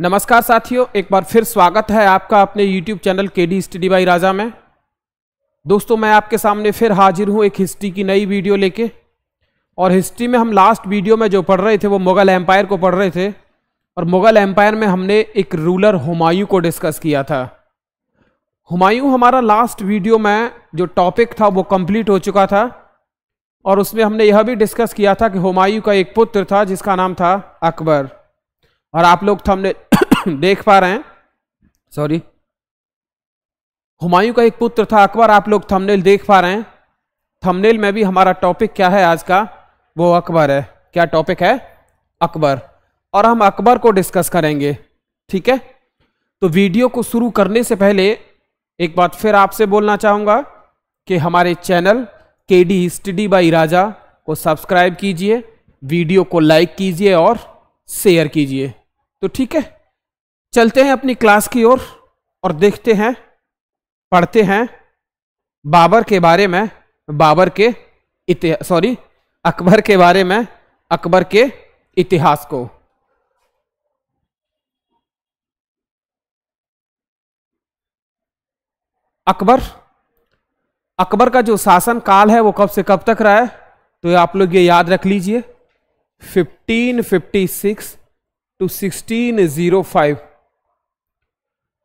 नमस्कार साथियों एक बार फिर स्वागत है आपका अपने YouTube channel K D study by Raja में दोस्तों मैं आपके सामने फिर हाजिर हूँ एक हिस्ट्री की नई वीडियो लेके और हिस्ट्री में हम लास्ट वीडियो में जो पढ़ रहे थे वो मुग़ल एम्पायर को पढ़ रहे थे और मुग़ल एम्पायर में हमने एक रूलर हुमायूं को डिस्कस किया था हुमायूं हमारा लास्ट वीडियो में जो टॉपिक था वो कम्प्लीट हो चुका था और उसमें हमने यह भी डिस्कस किया था कि हुमायूं का एक पुत्र था जिसका नाम था अकबर और आप लोग थमने तो देख पा रहे हैं सॉरी हुमायूं का एक पुत्र था अकबर आप लोग थंबनेल देख पा रहे हैं थंबनेल में भी हमारा टॉपिक क्या है आज का वो अकबर है क्या टॉपिक है अकबर और हम अकबर को डिस्कस करेंगे ठीक है तो वीडियो को शुरू करने से पहले एक बात फिर आपसे बोलना चाहूँगा कि हमारे channel K D study by राजा को सब्सक्राइब कीजिए वीडियो को लाइक कीजिए और शेयर कीजिए तो ठीक है चलते हैं अपनी क्लास की ओर और, और देखते हैं पढ़ते हैं बाबर के बारे में बाबर के इतिहास सॉरी अकबर के बारे में अकबर के इतिहास को अकबर अकबर का जो शासन काल है वो कब से कब तक रहा है तो आप लोग ये याद रख लीजिए 1556 टू सिक्सटीन जीरो फाइव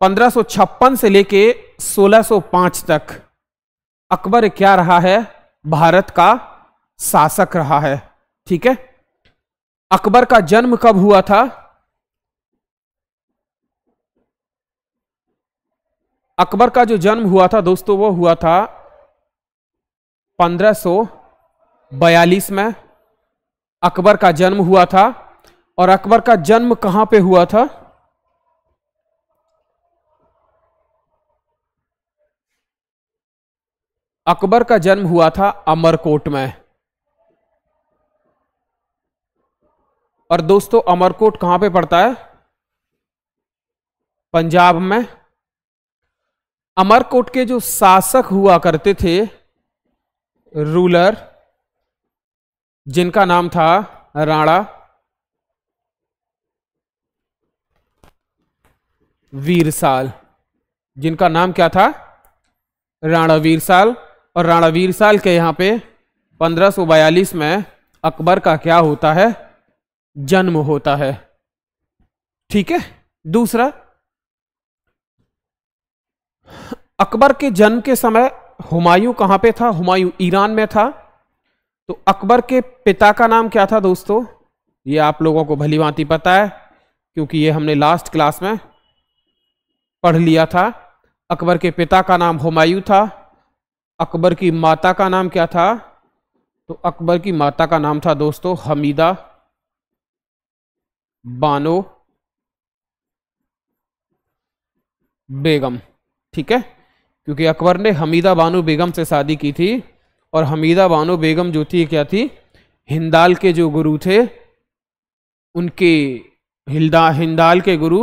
पंद्रह सो छप्पन से लेके सोलह सो पांच तक अकबर क्या रहा है भारत का शासक रहा है ठीक है अकबर का जन्म कब हुआ था अकबर का जो जन्म हुआ था दोस्तों वो हुआ था 1542 में अकबर का जन्म हुआ था और अकबर का जन्म कहां पे हुआ था अकबर का जन्म हुआ था अमरकोट में और दोस्तों अमरकोट कहां पे पड़ता है पंजाब में अमरकोट के जो शासक हुआ करते थे रूलर जिनका नाम था राणा वीरसाल जिनका नाम क्या था राणा वीरसाल और राणा वीरसाल के यहाँ पे 1542 में अकबर का क्या होता है जन्म होता है ठीक है दूसरा अकबर के जन्म के समय हुमायूं कहाँ पे था हुमायूं ईरान में था तो अकबर के पिता का नाम क्या था दोस्तों ये आप लोगों को भली भांति पता है क्योंकि ये हमने लास्ट क्लास में पढ़ लिया था अकबर के पिता का नाम हुमायूं था अकबर की माता का नाम क्या था तो अकबर की माता का नाम था दोस्तों हमीदा बानो बेगम ठीक है क्योंकि अकबर ने हमीदा बानो बेगम से शादी की थी और हमीदा बानो बेगम जो थी क्या थी हिंदाल के जो गुरु थे उनके हिंदा हिंदाल के गुरु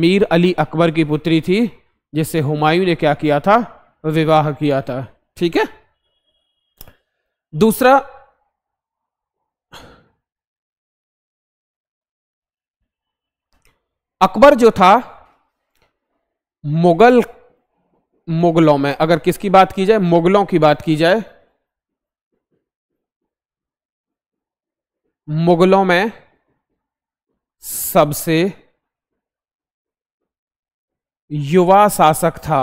मीर अली अकबर की पुत्री थी जिससे हुमायूं ने क्या किया था विवाह किया था ठीक है दूसरा अकबर जो था मुगल मुगलों में अगर किसकी बात की जाए मुगलों की बात की जाए मुगलों में सबसे युवा शासक था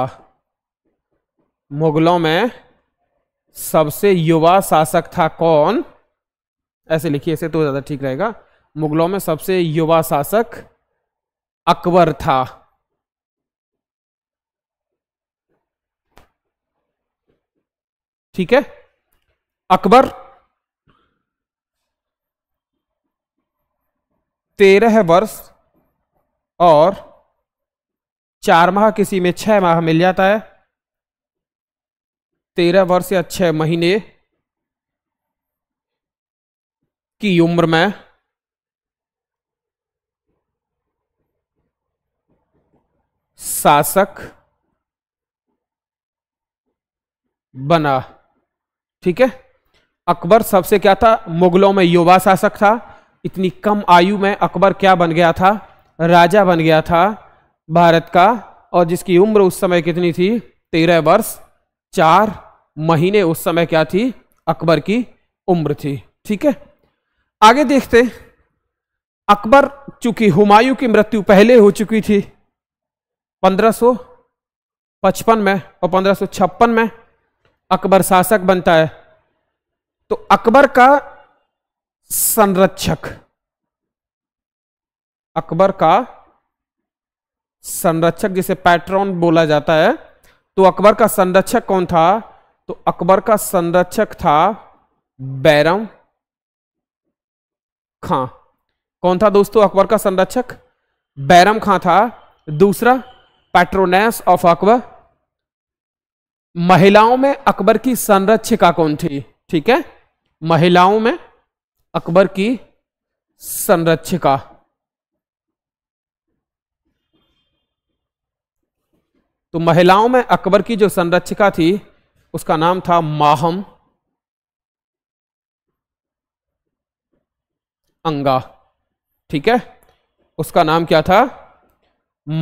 मुगलों में सबसे युवा शासक था कौन ऐसे लिखिए ऐसे तो ज़्यादा ठीक रहेगा मुगलों में सबसे युवा शासक अकबर था ठीक है अकबर तेरह वर्ष और चार माह किसी में छः माह मिल जाता है तेरह वर्ष या छः महीने की उम्र में शासक बना ठीक है अकबर सबसे क्या था मुगलों में युवा शासक था इतनी कम आयु में अकबर क्या बन गया था राजा बन गया था भारत का और जिसकी उम्र उस समय कितनी थी तेरह वर्ष चार महीने उस समय क्या थी अकबर की उम्र थी ठीक है आगे देखते अकबर चूंकि हुमायूं की मृत्यु पहले हो चुकी थी 1555 में और 1556 में अकबर शासक बनता है तो अकबर का संरक्षक अकबर का संरक्षक जिसे पैट्रॉन बोला जाता है तो अकबर का संरक्षक कौन था तो अकबर का संरक्षक था बैरम खां कौन था दोस्तों अकबर का संरक्षक बैरम खां था दूसरा पैट्रोनेस ऑफ अकबर महिलाओं में अकबर की संरक्षिका कौन थी ठीक है महिलाओं में अकबर की संरक्षिका तो महिलाओं में अकबर की जो संरक्षिका थी उसका नाम था माहम अंगा ठीक है उसका नाम क्या था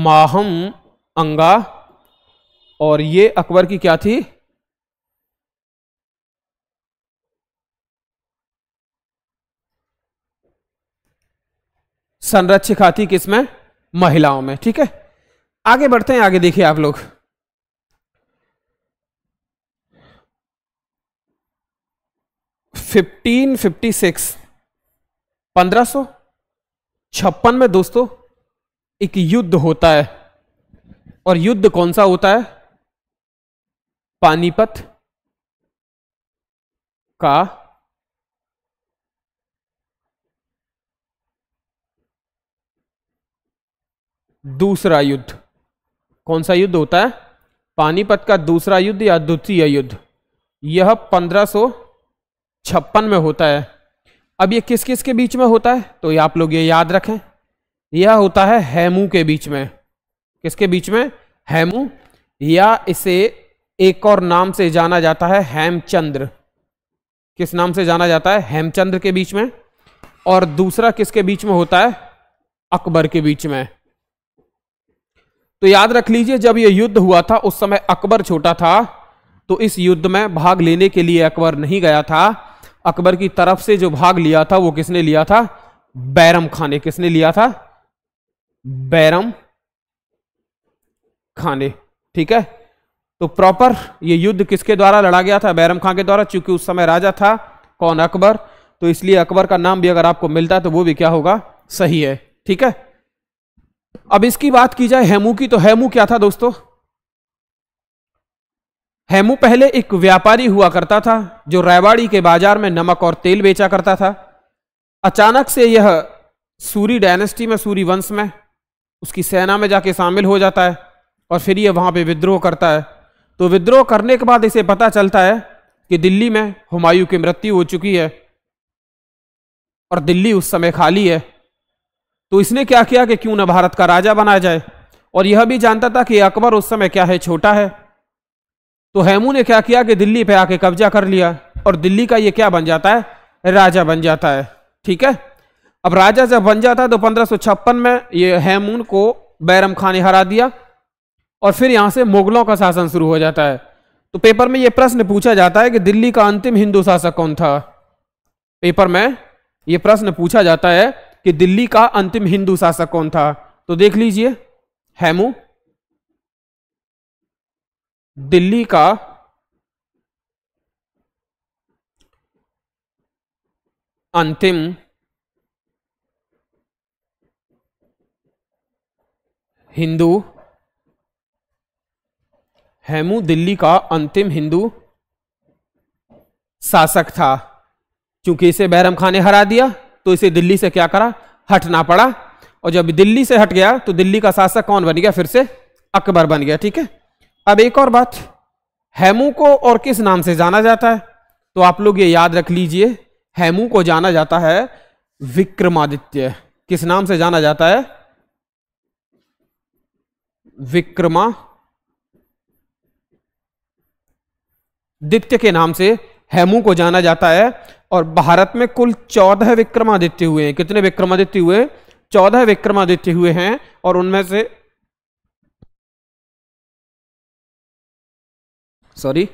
माहम अंगा और ये अकबर की क्या थी संरक्षिका थी किसमें महिलाओं में ठीक है आगे बढ़ते हैं आगे देखिए आप लोग फिफ्टीन फिफ्टी सिक्स पंद्रह सो छप्पन में दोस्तों एक युद्ध होता है और युद्ध कौन सा होता है पानीपत का दूसरा युद्ध कौन सा युद्ध होता है पानीपत का दूसरा युद्ध या द्वितीय युद्ध यह पंद्रह में होता है अब ये किस किस के बीच में होता है तो ये आप लोग ये याद रखें यह होता है हेमू के बीच में किसके बीच में हेमू या इसे एक और नाम से जाना जाता है हेमचंद्र किस नाम से जाना जाता है हेमचंद्र के बीच में और दूसरा किसके बीच में होता है अकबर के बीच में तो याद रख लीजिए जब यह युद्ध हुआ था उस समय अकबर छोटा था तो इस युद्ध में भाग लेने के लिए अकबर नहीं गया था अकबर की तरफ से जो भाग लिया था वो किसने लिया था बैरम खान ने किसने लिया था बैरम खान ने ठीक है तो प्रॉपर ये युद्ध किसके द्वारा लड़ा गया था बैरम खान के द्वारा चूंकि उस समय राजा था कौन अकबर तो इसलिए अकबर का नाम भी अगर आपको मिलता है तो वो भी क्या होगा सही है ठीक है अब इसकी बात की जाए हेमू की तो हेमू क्या था दोस्तों हेमू पहले एक व्यापारी हुआ करता था जो रायवाड़ी के बाजार में नमक और तेल बेचा करता था अचानक से यह सूरी डायनेस्टी में सूरी वंश में उसकी सेना में जाके शामिल हो जाता है और फिर यह वहां पे विद्रोह करता है तो विद्रोह करने के बाद इसे पता चलता है कि दिल्ली में हुमायूं की मृत्यु हो चुकी है और दिल्ली उस समय खाली है तो इसने क्या किया कि क्यों ना भारत का राजा बनाया जाए और यह भी जानता था कि अकबर उस समय क्या है छोटा है तो हेमू ने क्या किया कि दिल्ली पे आके कब्जा कर लिया और दिल्ली का ये क्या बन जाता है राजा बन जाता है ठीक है अब राजा जब बन जाता है तो पंद्रह में ये हेमून को बैरम खान ने हरा दिया और फिर यहाँ से मुगलों का शासन शुरू हो जाता है तो पेपर में ये प्रश्न पूछा जाता है कि दिल्ली का अंतिम हिंदू शासक कौन था पेपर में ये प्रश्न पूछा जाता है कि दिल्ली का अंतिम हिंदू शासक कौन था तो देख लीजिए हेमू दिल्ली का अंतिम हिंदू हेमू दिल्ली का अंतिम हिंदू शासक था क्योंकि इसे बैरम खान ने हरा दिया तो इसे दिल्ली से क्या करा हटना पड़ा और जब दिल्ली से हट गया तो दिल्ली का शासक कौन बन गया फिर से अकबर बन गया ठीक है अब एक और बात हेमू को और किस नाम से जाना जाता है तो आप लोग ये याद रख लीजिए हेमू को जाना जाता है विक्रमादित्य किस नाम से जाना जाता है विक्रमा दित्य के नाम से हेमू को जाना जाता है और भारत में कुल चौदह विक्रमादित्य हुए हैं कितने विक्रमादित्य हुए चौदह विक्रमादित्य हुए हैं और उनमें से सॉरी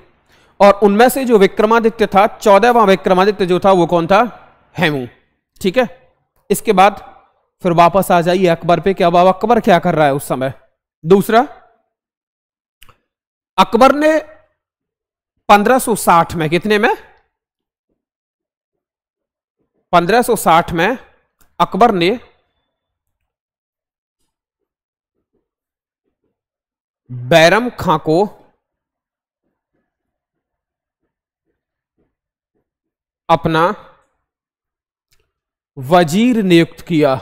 और उनमें से जो विक्रमादित्य था चौदहवा विक्रमादित्य जो था वो कौन था हेमू ठीक है इसके बाद फिर वापस आ जाइए अकबर पे क्या अब अकबर क्या कर रहा है उस समय दूसरा अकबर ने 1560 में कितने में 1560 में अकबर ने बैरम खां को अपना वजीर नियुक्त किया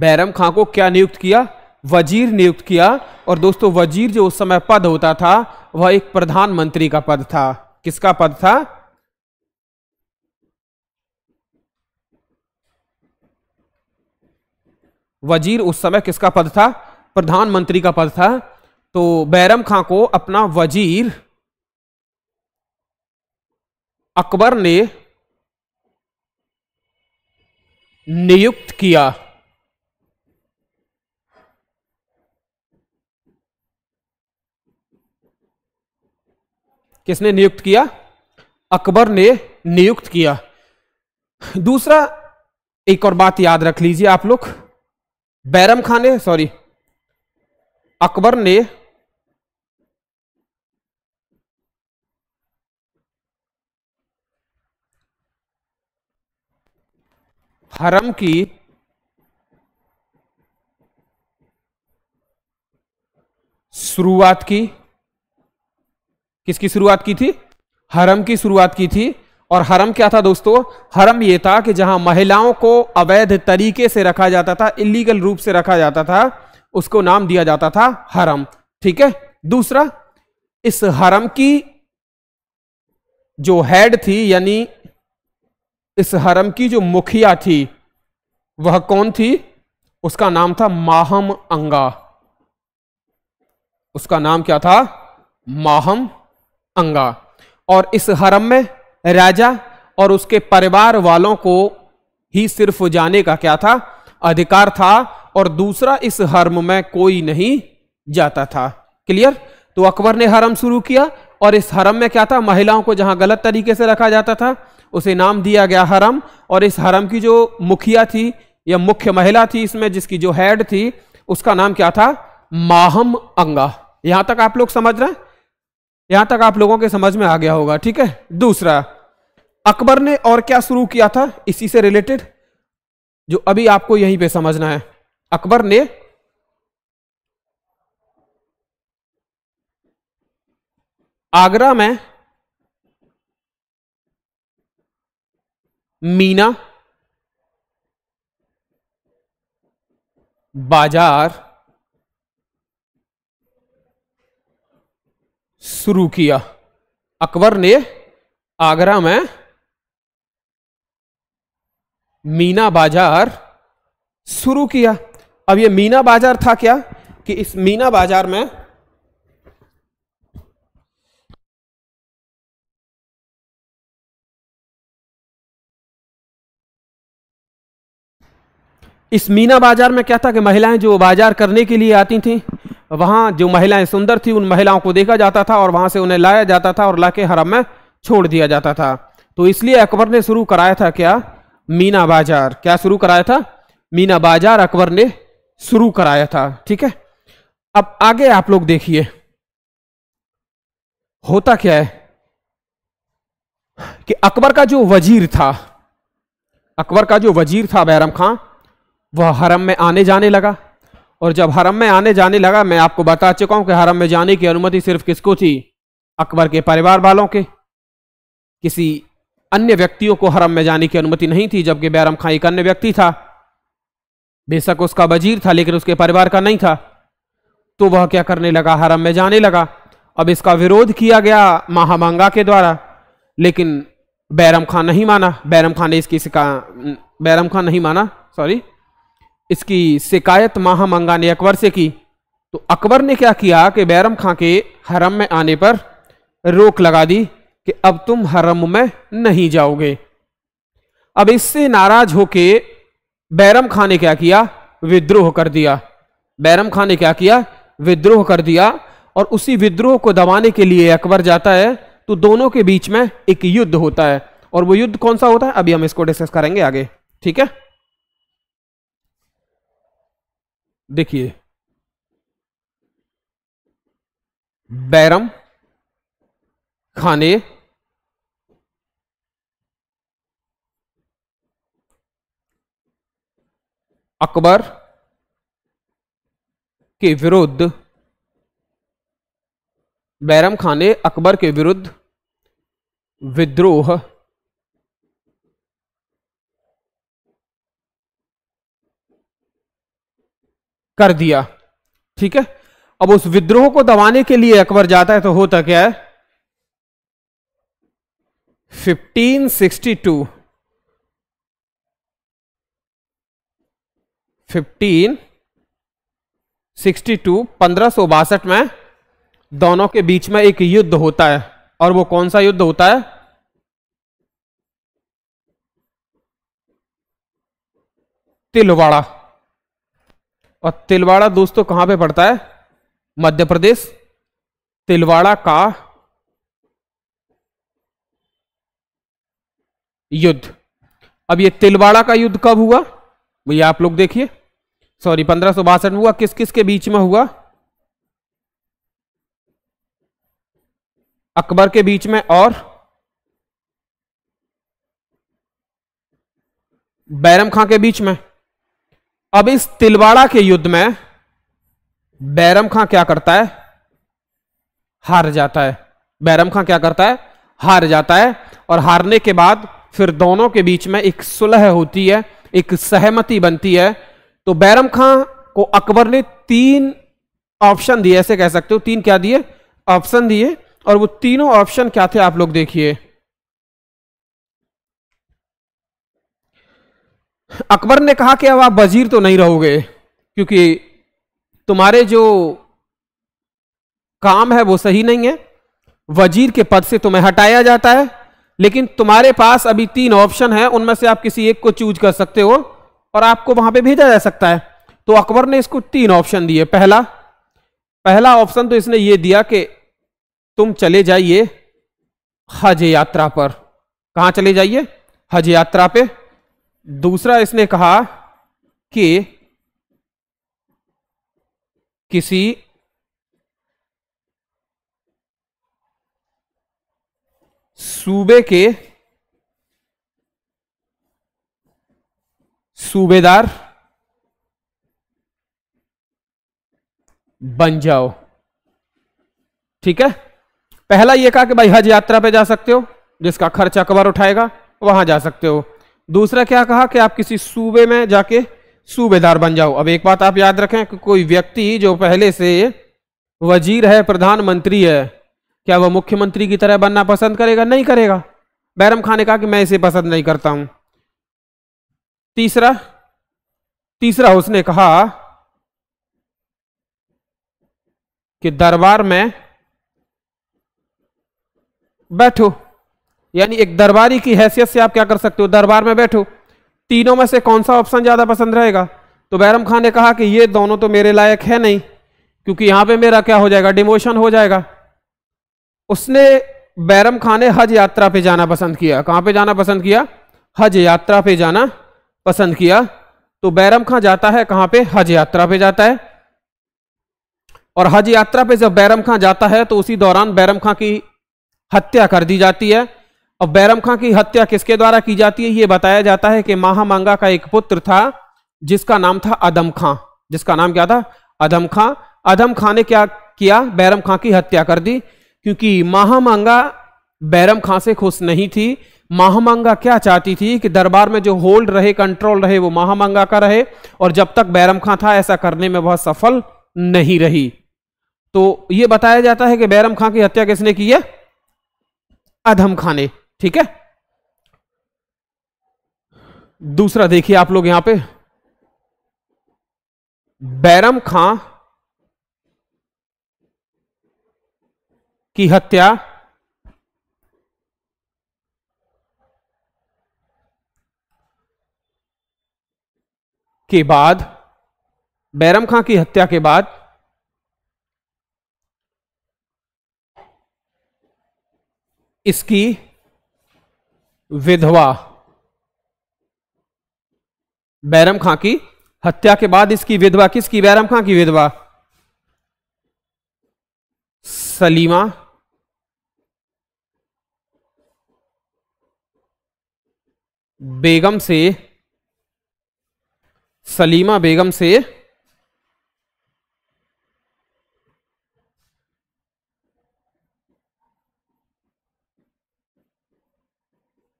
बैरम खां को क्या नियुक्त किया वजीर नियुक्त किया और दोस्तों वजीर जो उस समय पद होता था वह एक प्रधानमंत्री का पद था किसका पद था वजीर उस समय किसका पद था प्रधानमंत्री का पद था तो बैरम खां को अपना वजीर अकबर ने नियुक्त किया किसने नियुक्त किया अकबर ने नियुक्त किया दूसरा एक और बात याद रख लीजिए आप लोग बैरम खान ने सॉरी अकबर ने हरम की शुरुआत की किसकी शुरुआत की थी हरम की शुरुआत की थी और हरम क्या था दोस्तों हरम ये था कि जहां महिलाओं को अवैध तरीके से रखा जाता था इलीगल रूप से रखा जाता था उसको नाम दिया जाता था हरम ठीक है दूसरा इस हरम की जो हेड थी यानी इस हरम की जो मुखिया थी वह कौन थी उसका नाम था माहम अंगा उसका नाम क्या था माहम अंगा और इस हरम में राजा और उसके परिवार वालों को ही सिर्फ जाने का क्या था अधिकार था और दूसरा इस हर्म में कोई नहीं जाता था क्लियर तो अकबर ने हरम शुरू किया और इस हरम में क्या था महिलाओं को जहां गलत तरीके से रखा जाता था उसे नाम दिया गया हरम और इस हरम की जो मुखिया थी या मुख्य महिला थी इसमें जिसकी जो हेड थी उसका नाम क्या था माहम अंगा यहां तक आप लोग समझ रहे हैं यहां तक आप लोगों के समझ में आ गया होगा ठीक है दूसरा अकबर ने और क्या शुरू किया था इसी से रिलेटेड जो अभी आपको यहीं पे समझना है अकबर ने आगरा में मीना बाजार शुरू किया अकबर ने आगरा में मीना बाजार शुरू किया अब ये मीना बाजार था क्या कि इस मीना बाजार में इस मीना बाजार में क्या था कि महिलाएं जो बाजार करने के लिए आती थीं वहाँ जो महिलाएं सुंदर थी उन महिलाओं को देखा जाता था और वहाँ से उन्हें लाया जाता था और ला के हरम में छोड़ दिया जाता था तो इसलिए अकबर ने शुरू कराया था क्या मीना बाजार क्या शुरू कराया था मीना बाजार अकबर ने शुरू कराया था ठीक है अब आगे आप लोग देखिए होता क्या है कि अकबर का जो वजीर था अकबर का जो वजीर था बैरम खां वह हरम में आने जाने लगा और जब हरम में आने जाने लगा मैं आपको बता चुका हूं कि हरम में जाने की अनुमति सिर्फ किसको थी अकबर के परिवार वालों के किसी अन्य व्यक्तियों को हरम में जाने की अनुमति नहीं थी जबकि बैरम खां एक अन्य व्यक्ति था बेशक उसका वजीर था लेकिन उसके परिवार का नहीं था तो वह क्या करने लगा हरम में जाने लगा अब इसका विरोध किया गया महामंगा के द्वारा लेकिन बैरम खां नहीं माना बैरम खान ने इसकी बैरम खान नहीं माना सॉरी इसकी शिकायत माह मंगा ने अकबर से की तो अकबर ने क्या किया कि बैरम खां के हरम में आने पर रोक लगा दी कि अब तुम हरम में नहीं जाओगे अब इससे नाराज होके बैरम खां ने क्या किया विद्रोह कर दिया बैरम खां ने क्या किया विद्रोह कर दिया और उसी विद्रोह को दबाने के लिए अकबर जाता है तो दोनों के बीच में एक युद्ध होता है और वो युद्ध कौन सा होता है अभी हम इसको डिस्कस करेंगे आगे ठीक है देखिए बैरम खाने अकबर के विरुद्ध बैरम खाने अकबर के विरुद्ध विद्रोह कर दिया ठीक है अब उस विद्रोह को दबाने के लिए अकबर जाता है तो होता क्या है 1562 1562 पंद्रह सौ बासठ में दोनों के बीच में एक युद्ध होता है और वो कौन सा युद्ध होता है तिलवाड़ा और तिलवाड़ा दोस्तों कहां पे पड़ता है मध्य प्रदेश तिलवाड़ा का युद्ध अब ये तिलवाड़ा का युद्ध कब हुआ भैया आप लोग देखिए सॉरी पंद्रह में हुआ किस किस के बीच में हुआ अकबर के बीच में और बैरम खां के बीच में अब इस तिलवाड़ा के युद्ध में बैरम खां क्या करता है हार जाता है बैरम खां क्या करता है हार जाता है और हारने के बाद फिर दोनों के बीच में एक सुलह होती है एक सहमति बनती है तो बैरम खां को अकबर ने तीन ऑप्शन दिए ऐसे कह सकते हो तीन क्या दिए ऑप्शन दिए और वो तीनों ऑप्शन क्या थे आप लोग देखिए अकबर ने कहा कि अब आप वजीर तो नहीं रहोगे क्योंकि तुम्हारे जो काम है वो सही नहीं है वजीर के पद से तुम्हें हटाया जाता है लेकिन तुम्हारे पास अभी तीन ऑप्शन है उनमें से आप किसी एक को चूज कर सकते हो और आपको वहां पे भेजा जा सकता है तो अकबर ने इसको तीन ऑप्शन दिए पहला पहला ऑप्शन तो इसने ये दिया कि तुम चले जाइए हज यात्रा पर कहाँ चले जाइए हज यात्रा पर दूसरा इसने कहा कि किसी सूबे के सूबेदार बन जाओ ठीक है पहला ये कहा कि भाई हज यात्रा पे जा सकते हो जिसका खर्चा कवर उठाएगा वहां जा सकते हो दूसरा क्या कहा कि आप किसी सूबे में जाके सूबेदार बन जाओ अब एक बात आप याद रखें कि कोई व्यक्ति जो पहले से वजीर है प्रधानमंत्री है क्या वह मुख्यमंत्री की तरह बनना पसंद करेगा नहीं करेगा बैरम खान ने कहा कि मैं इसे पसंद नहीं करता हूं तीसरा तीसरा उसने कहा कि दरबार में बैठो यानी एक दरबारी की हैसियत से आप क्या कर सकते हो दरबार में बैठो तीनों में से कौन सा ऑप्शन ज़्यादा पसंद रहेगा तो बैरम खान ने कहा कि ये दोनों तो मेरे लायक है नहीं क्योंकि यहाँ पे मेरा क्या हो जाएगा डिमोशन हो जाएगा उसने बैरम खान ने हज यात्रा पे जाना पसंद किया कहाँ पे जाना पसंद किया हज यात्रा पे जाना पसंद किया तो बैरम खां जाता है कहाँ पे हज यात्रा पे जाता है और हज यात्रा पे जब बैरम खां जाता है तो उसी दौरान बैरम खां की हत्या कर दी जाती है अब बैरम खां की हत्या किसके द्वारा की जाती है यह बताया जाता है कि महामंगा का एक पुत्र था जिसका नाम था अदम खां जिसका नाम क्या था अदम खां अदम खां ने क्या किया बैरम खां की हत्या कर दी क्योंकि महामंगा बैरम खां से खुश नहीं थी महामंगा क्या चाहती थी कि दरबार में जो होल्ड रहे कंट्रोल रहे वो महामंगा का रहे और जब तक बैरम खां था ऐसा करने में वह सफल नहीं रही तो ये बताया जाता है कि बैरम खां की हत्या किसने की है अधम खां ने ठीक है दूसरा देखिए आप लोग यहां पे बैरम खां की हत्या के बाद बैरम खां की हत्या के बाद इसकी विधवा बैरम खां की हत्या के बाद इसकी विधवा किसकी बैरम खां की विधवा सलीमा बेगम से सलीमा बेगम से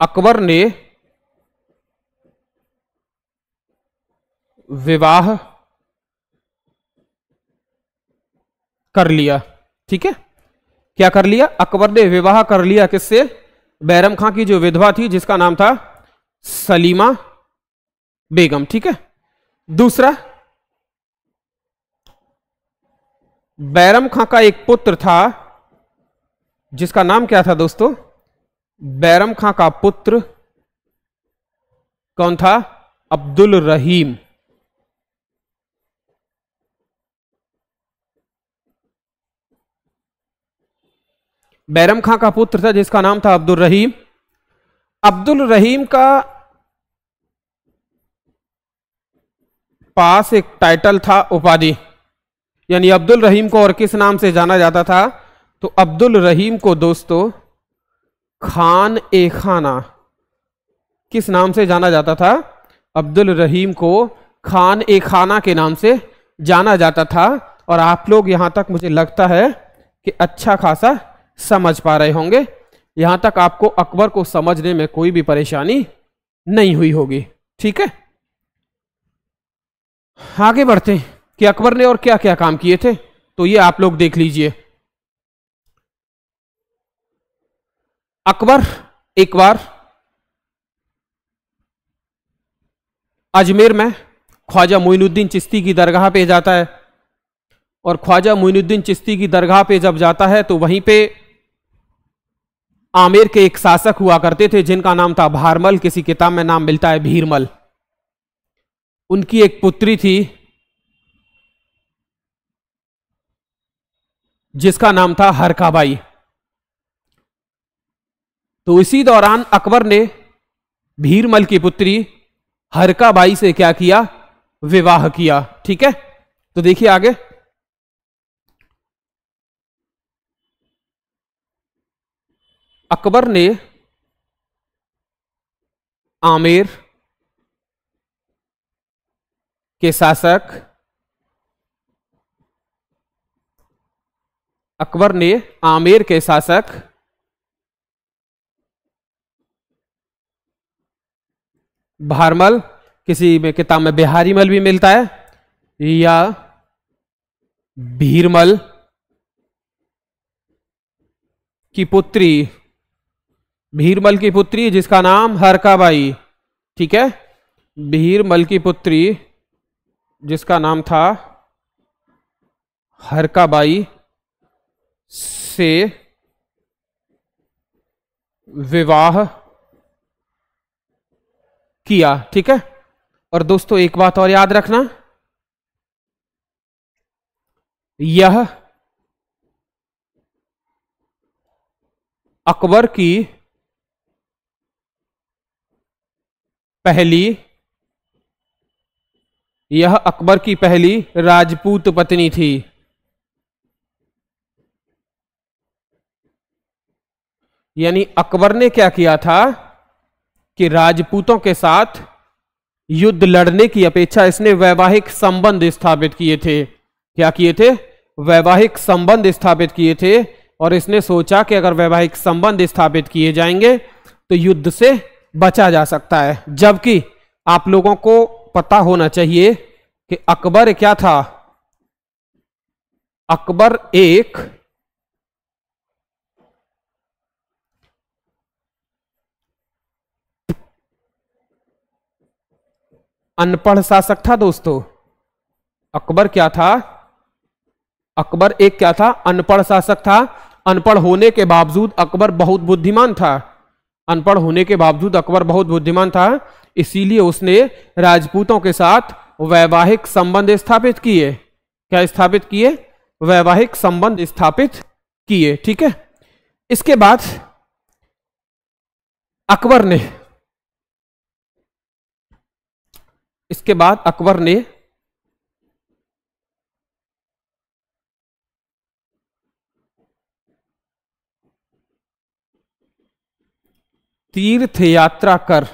अकबर ने विवाह कर लिया ठीक है क्या कर लिया अकबर ने विवाह कर लिया किससे बैरम खां की जो विधवा थी जिसका नाम था सलीमा बेगम ठीक है दूसरा बैरम खां का एक पुत्र था जिसका नाम क्या था दोस्तों बैरम खां का पुत्र कौन था अब्दुल रहीम बैरम खां का पुत्र था जिसका नाम था अब्दुल रहीम अब्दुल रहीम का पास एक टाइटल था उपाधि यानी अब्दुल रहीम को और किस नाम से जाना जाता था तो अब्दुल रहीम को दोस्तों खान ए खाना किस नाम से जाना जाता था अब्दुल रहीम को खान ए खाना के नाम से जाना जाता था और आप लोग यहाँ तक मुझे लगता है कि अच्छा खासा समझ पा रहे होंगे यहाँ तक आपको अकबर को समझने में कोई भी परेशानी नहीं हुई होगी ठीक है आगे बढ़ते हैं कि अकबर ने और क्या क्या काम किए थे तो ये आप लोग देख लीजिए अकबर एक बार अजमेर में ख्वाजा मोइनुद्दीन चिश्ती की दरगाह पे जाता है और ख्वाजा मोइनुद्दीन चिश्ती की दरगाह पे जब जाता है तो वहीं पे आमेर के एक शासक हुआ करते थे जिनका नाम था भारमल किसी किताब में नाम मिलता है भीरमल उनकी एक पुत्री थी जिसका नाम था हरकाबाई तो इसी दौरान अकबर ने भीरमल की पुत्री हरकाबाई से क्या किया विवाह किया ठीक है तो देखिए आगे अकबर ने आमेर के शासक अकबर ने आमेर के शासक भारमल किसी में किताब में बिहारीमल भी मिलता है या भीरमल की पुत्री भीरमल की पुत्री जिसका नाम हरकाबाई ठीक है भीरमल की पुत्री जिसका नाम था हरकाबाई से विवाह किया ठीक है और दोस्तों एक बात और याद रखना यह अकबर की पहली यह अकबर की पहली राजपूत पत्नी थी यानी अकबर ने क्या किया था कि राजपूतों के साथ युद्ध लड़ने की अपेक्षा इसने वैवाहिक संबंध स्थापित किए थे क्या किए थे वैवाहिक संबंध स्थापित किए थे और इसने सोचा कि अगर वैवाहिक संबंध स्थापित किए जाएंगे तो युद्ध से बचा जा सकता है जबकि आप लोगों को पता होना चाहिए कि अकबर क्या था अकबर एक अनपढ़ शासक था दोस्तों अकबर क्या था अकबर एक क्या था अनपढ़ शासक था अनपढ़ होने के बावजूद अकबर बहुत बुद्धिमान था अनपढ़ होने के बावजूद अकबर बहुत बुद्धिमान था इसीलिए उसने राजपूतों के साथ वैवाहिक संबंध स्थापित किए क्या स्थापित किए वैवाहिक संबंध स्थापित किए ठीक है इसके बाद अकबर ने इसके बाद अकबर ने तीर्थ यात्रा कर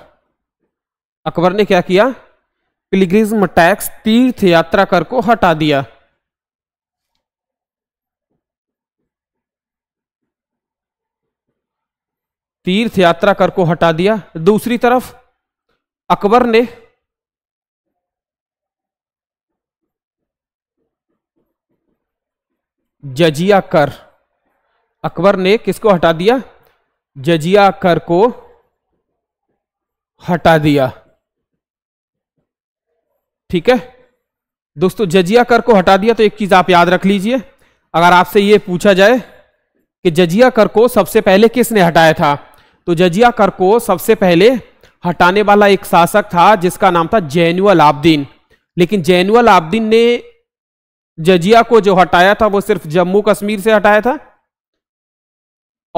अकबर ने क्या किया पिलग्रिज्म टैक्स तीर्थ यात्रा कर को हटा दिया तीर्थ यात्रा कर को हटा दिया दूसरी तरफ अकबर ने जजिया कर अकबर ने किसको हटा दिया जजिया कर को हटा दिया ठीक है दोस्तों जजिया कर को हटा दिया तो एक चीज आप याद रख लीजिए अगर आपसे यह पूछा जाए कि जजिया कर को सबसे पहले किसने हटाया था तो जजिया कर को सबसे पहले हटाने वाला एक शासक था जिसका नाम था जैनुअल आबदीन लेकिन जैनुअल आबदीन ने जजिया को जो हटाया था वो सिर्फ जम्मू कश्मीर से हटाया था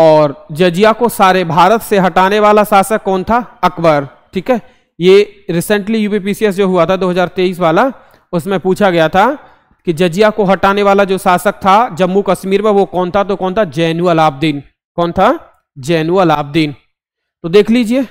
और जजिया को सारे भारत से हटाने वाला शासक कौन था अकबर ठीक है ये रिसेंटली यूपीपीसीएस जो हुआ था 2023 वाला उसमें पूछा गया था कि जजिया को हटाने वाला जो शासक था जम्मू कश्मीर में वो कौन था तो कौन था जैनुअल आबदीन कौन था जैनुअल आबदीन तो देख लीजिए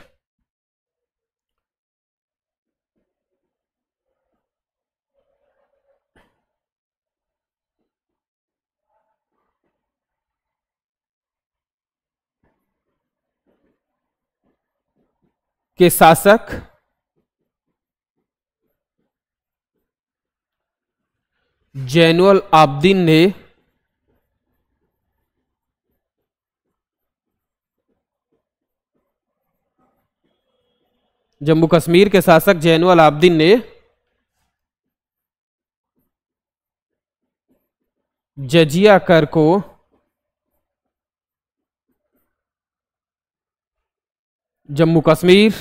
के शासक जैनुअल आब्दीन ने जम्मू कश्मीर के शासक जैनुअल आब्दीन ने जजिया कर को जम्मू कश्मीर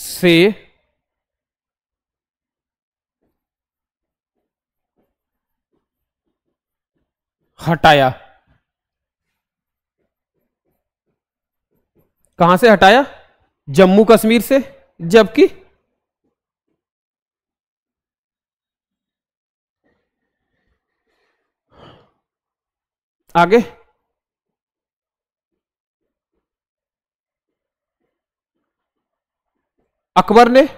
से हटाया कहां से हटाया जम्मू कश्मीर से जबकि आगे अकबर ने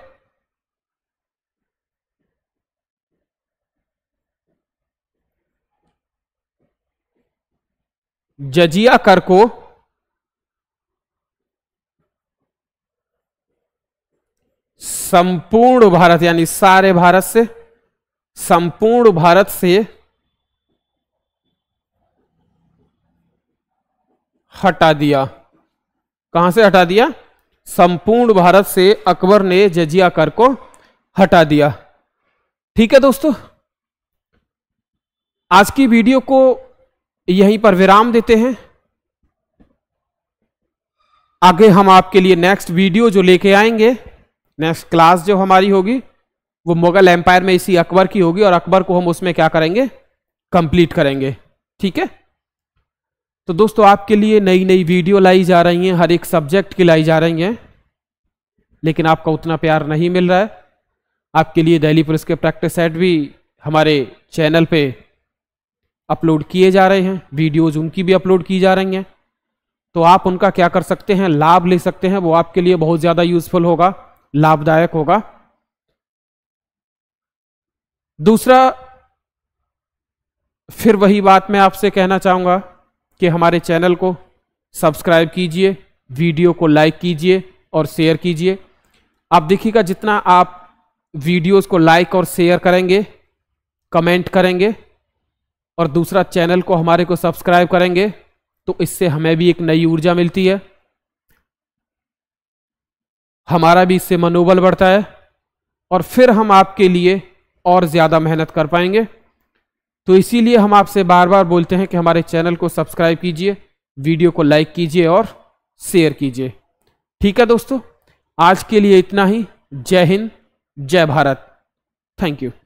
जजिया कर को संपूर्ण भारत यानी सारे भारत से संपूर्ण भारत से हटा दिया कहां से हटा दिया संपूर्ण भारत से अकबर ने जजिया कर को हटा दिया ठीक है दोस्तों आज की वीडियो को यहीं पर विराम देते हैं आगे हम आपके लिए नेक्स्ट वीडियो जो लेके आएंगे नेक्स्ट क्लास जो हमारी होगी वो मुगल एम्पायर में इसी अकबर की होगी और अकबर को हम उसमें क्या करेंगे कंप्लीट करेंगे ठीक है तो दोस्तों आपके लिए नई नई वीडियो लाई जा रही हैं हर एक सब्जेक्ट की लाई जा रही हैं लेकिन आपका उतना प्यार नहीं मिल रहा है आपके लिए दहली पुलिस के प्रैक्टिस सेट भी हमारे चैनल पे अपलोड किए जा रहे हैं वीडियोज़ उनकी भी अपलोड की जा रही हैं तो आप उनका क्या कर सकते हैं लाभ ले सकते हैं वो आपके लिए बहुत ज़्यादा यूज़फुल होगा लाभदायक होगा दूसरा फिर वही बात मैं आपसे कहना चाहूँगा कि हमारे चैनल को सब्सक्राइब कीजिए वीडियो को लाइक कीजिए और शेयर कीजिए आप देखिएगा जितना आप वीडियोस को लाइक और शेयर करेंगे कमेंट करेंगे और दूसरा चैनल को हमारे को सब्सक्राइब करेंगे तो इससे हमें भी एक नई ऊर्जा मिलती है हमारा भी इससे मनोबल बढ़ता है और फिर हम आपके लिए और ज़्यादा मेहनत कर पाएंगे तो इसीलिए हम आपसे बार बार बोलते हैं कि हमारे चैनल को सब्सक्राइब कीजिए वीडियो को लाइक कीजिए और शेयर कीजिए ठीक है दोस्तों आज के लिए इतना ही जय हिंद जय भारत थैंक यू